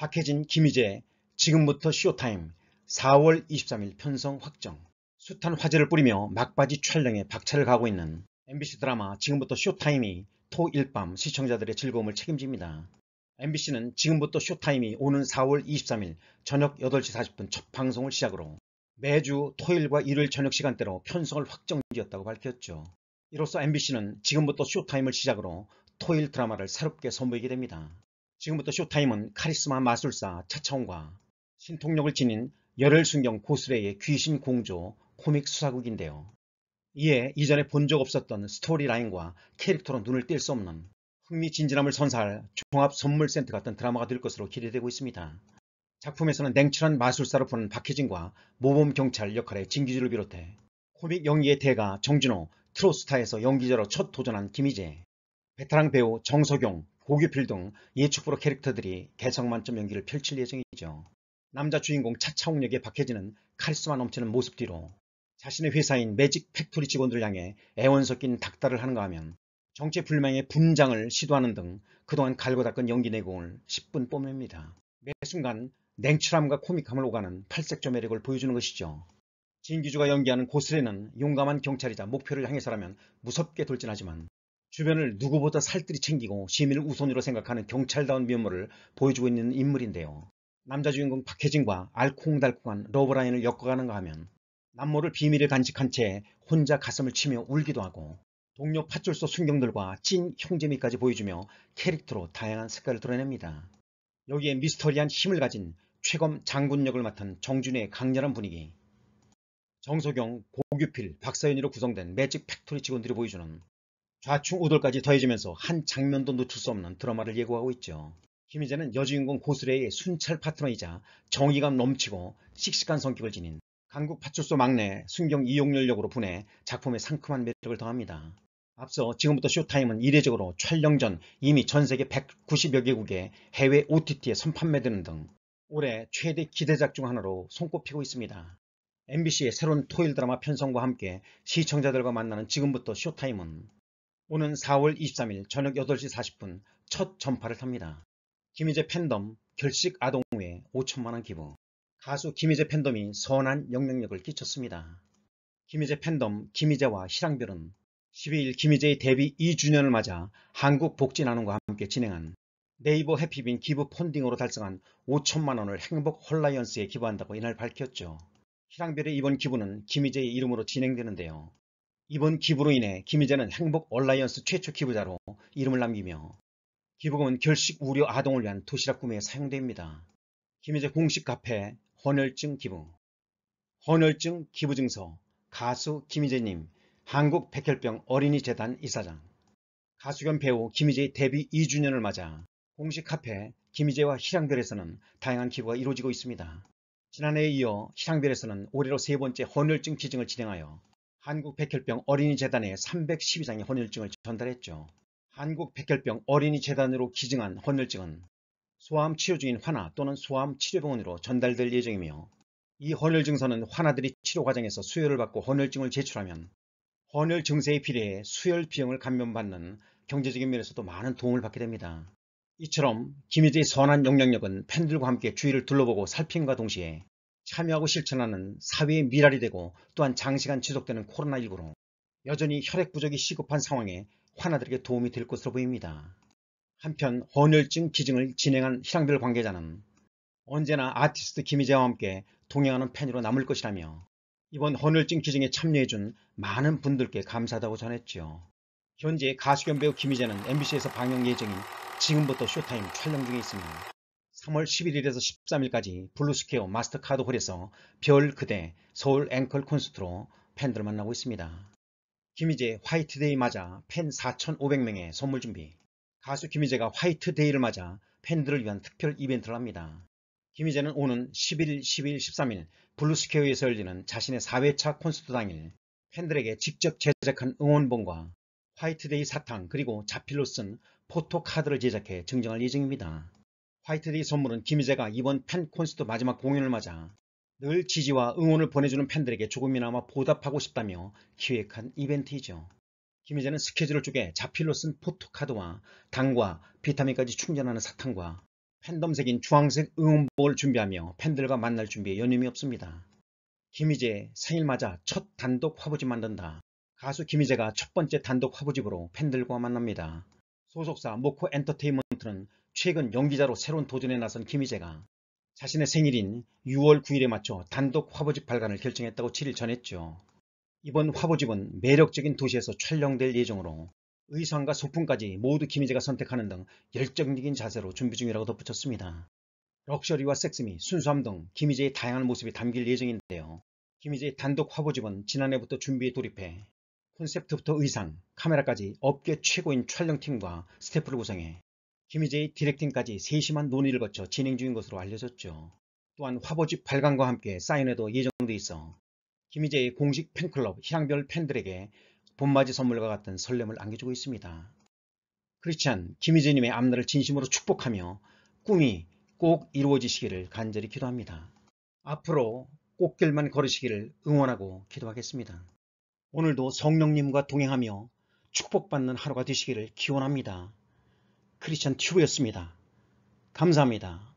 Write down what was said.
박해진, 김희재, 지금부터 쇼타임 4월 23일 편성 확정 숱한 화제를 뿌리며 막바지 촬영에 박차를 가고 있는 MBC 드라마 지금부터 쇼타임이 토일 밤 시청자들의 즐거움을 책임집니다. MBC는 지금부터 쇼타임이 오는 4월 23일 저녁 8시 40분 첫 방송을 시작으로 매주 토요일과 일요일 저녁 시간대로 편성을 확정지었다고 밝혔죠. 이로써 MBC는 지금부터 쇼타임을 시작으로 토일 드라마를 새롭게 선보이게 됩니다. 지금부터 쇼타임은 카리스마 마술사 차차과 신통력을 지닌 열혈 순경 고스레의 귀신 공조 코믹 수사극인데요. 이에 이전에 본 적 없었던 스토리라인과 캐릭터로 눈을 뗄 수 없는 흥미진진함을 선사할 종합 선물 센터 같은 드라마가 될 것으로 기대되고 있습니다. 작품에서는 냉철한 마술사로 푸는 박혜진과 모범 경찰 역할의 진기주를 비롯해 코믹 연기의 대가 정준호, 트로스타에서 연기자로 첫 도전한 김희재, 베테랑 배우 정석용, 보규필등 예측불허 캐릭터들이 개성 만점 연기를 펼칠 예정이죠. 남자 주인공 차차홍 역에박해지는 카리스마 넘치는 모습 뒤로 자신의 회사인 매직 팩토리 직원들 향해 애원 섞인 닥달을 하는가 하면 정체불명의 분장을 시도하는 등 그동안 갈고 닦은 연기 내공을 10분 뽐냅니다. 매 순간 냉철함과 코믹함을 오가는 팔색조 매력을 보여주는 것이죠. 진규주가 연기하는 고스레는 용감한 경찰이자 목표를 향해서라면 무섭게 돌진하지만 주변을 누구보다 살뜰히 챙기고 시민을 우선으로 생각하는 경찰다운 면모를 보여주고 있는 인물인데요. 남자 주인공 박혜진과 알콩달콩한 러브라인을 엮어가는가 하면 남모를 비밀을 간직한 채 혼자 가슴을 치며 울기도 하고 동료 파출소 순경들과 찐 형제미까지 보여주며 캐릭터로 다양한 색깔을 드러냅니다. 여기에 미스터리한 힘을 가진 최검 장군 역을 맡은 정준의 강렬한 분위기, 정석영, 고규필, 박사연이로 구성된 매직 팩토리 직원들이 보여주는 좌충 우돌까지 더해지면서 한 장면도 놓칠 수 없는 드라마를 예고하고 있죠. 김희재는 여주인공 고수레의 순찰 파트너이자 정의감 넘치고 씩씩한 성격을 지닌 강국 파출소 막내 순경 이용렬 역으로 분해 작품의 상큼한 매력을 더합니다. 앞서 지금부터 쇼타임은 이례적으로 촬영 전 이미 전세계 190여 개국의 해외 OTT에 선판매되는 등 올해 최대 기대작 중 하나로 손꼽히고 있습니다. MBC의 새로운 토일 드라마 편성과 함께 시청자들과 만나는 지금부터 쇼타임은 오는 4월 23일 저녁 8시 40분 첫 전파를 탑니다. 김희재 팬덤 결식 아동회 5천만원 기부 가수 김희재 팬덤이 선한 영향력을 끼쳤습니다. 김희재 팬덤 김희재와 희랑별은 12일 김희재의 데뷔 2주년을 맞아 한국복지나눔과 함께 진행한 네이버 해피빈 기부 펀딩으로 달성한 5천만원을 행복 홀라이언스에 기부한다고 이날 밝혔죠. 희랑별의 이번 기부는 김희재의 이름으로 진행되는데요. 이번 기부로 인해 김희재는 행복 얼라이언스 최초 기부자로 이름을 남기며 기부금은 결식 우려 아동을 위한 도시락 구매에 사용됩니다. 김희재 공식 카페 헌혈증 기부 헌혈증 기부증서 가수 김희재님 한국 백혈병 어린이재단 이사장 가수 겸 배우 김희재의 데뷔 2주년을 맞아 공식 카페 김희재와 희랑별에서는 다양한 기부가 이루어지고 있습니다. 지난해에 이어 희랑별에서는 올해로 세 번째 헌혈증 기증을 진행하여 한국백혈병 어린이재단에 312장의 헌혈증을 전달했죠. 한국백혈병 어린이재단으로 기증한 헌혈증은 소아암 치료 중인 환아 또는 소아암 치료병원으로 전달될 예정이며 이 헌혈증서는 환아들이 치료 과정에서 수혈을 받고 헌혈증을 제출하면 헌혈증세에 비례해 수혈 비용을 감면받는 경제적인 면에서도 많은 도움을 받게 됩니다. 이처럼 김희재의 선한 영향력은 팬들과 함께 주위를 둘러보고 살핀과 동시에 참여하고 실천하는 사회의 미랄이 되고 또한 장시간 지속되는 코로나19로 여전히 혈액 부족이 시급한 상황에 환아들에게 도움이 될 것으로 보입니다. 한편 헌혈증 기증을 진행한 희랑별 관계자는 언제나 아티스트 김희재와 함께 동행하는 팬으로 남을 것이라며 이번 헌혈증 기증에 참여해준 많은 분들께 감사하다고 전했지요. 현재 가수 겸 배우 김희재는 MBC에서 방영 예정인 지금부터 쇼타임 촬영 중에 있습니다. 3월 11일에서 13일까지 블루스퀘어 마스터카드 홀에서 별 그대 서울 앵콜 콘서트로 팬들 만나고 있습니다. 김희재 화이트데이 맞아 팬 4,500명의 선물 준비 가수 김희재가 화이트데이를 맞아 팬들을 위한 특별 이벤트를 합니다. 김희재는 오는 11일, 12일, 13일 블루스퀘어에서 열리는 자신의 4회차 콘서트 당일 팬들에게 직접 제작한 응원봉과 화이트데이 사탕 그리고 자필로 쓴 포토카드를 제작해 증정할 예정입니다. 화이트데이 선물은 김희재가 이번 팬 콘서트 마지막 공연을 맞아 늘 지지와 응원을 보내주는 팬들에게 조금이나마 보답하고 싶다며 기획한 이벤트이죠. 김희재는 스케줄을 쪼개 자필로 쓴 포토카드와 당과 비타민까지 충전하는 사탕과 팬덤색인 주황색 응원복을 준비하며 팬들과 만날 준비에 여념이 없습니다. 김희재 생일 맞아 첫 단독 화보집 만든다. 가수 김희재가 첫 번째 단독 화보집으로 팬들과 만납니다. 소속사 모코 엔터테인먼트는 최근 연기자로 새로운 도전에 나선 김희재가 자신의 생일인 6월 9일에 맞춰 단독 화보집 발간을 결정했다고 7일 전했죠. 이번 화보집은 매력적인 도시에서 촬영될 예정으로 의상과 소품까지 모두 김희재가 선택하는 등 열정적인 자세로 준비 중이라고 덧붙였습니다. 럭셔리와 섹스미, 순수함 등 김희재의 다양한 모습이 담길 예정인데요. 김희재의 단독 화보집은 지난해부터 준비에 돌입해 콘셉트부터 의상, 카메라까지 업계 최고인 촬영팀과 스태프를 구성해 김희재의 디렉팅까지 세심한 논의를 거쳐 진행 중인 것으로 알려졌죠. 또한 화보집 발간과 함께 사인회도 예정돼 있어 김희재의 공식 팬클럽 향별 팬들에게 봄맞이 선물과 같은 설렘을 안겨주고 있습니다. 크리스찬 김희재님의 앞날을 진심으로 축복하며 꿈이 꼭 이루어지시기를 간절히 기도합니다. 앞으로 꽃길만 걸으시기를 응원하고 기도하겠습니다. 오늘도 성령님과 동행하며 축복받는 하루가 되시기를 기원합니다. 크리스천 튜브였습니다. 감사합니다.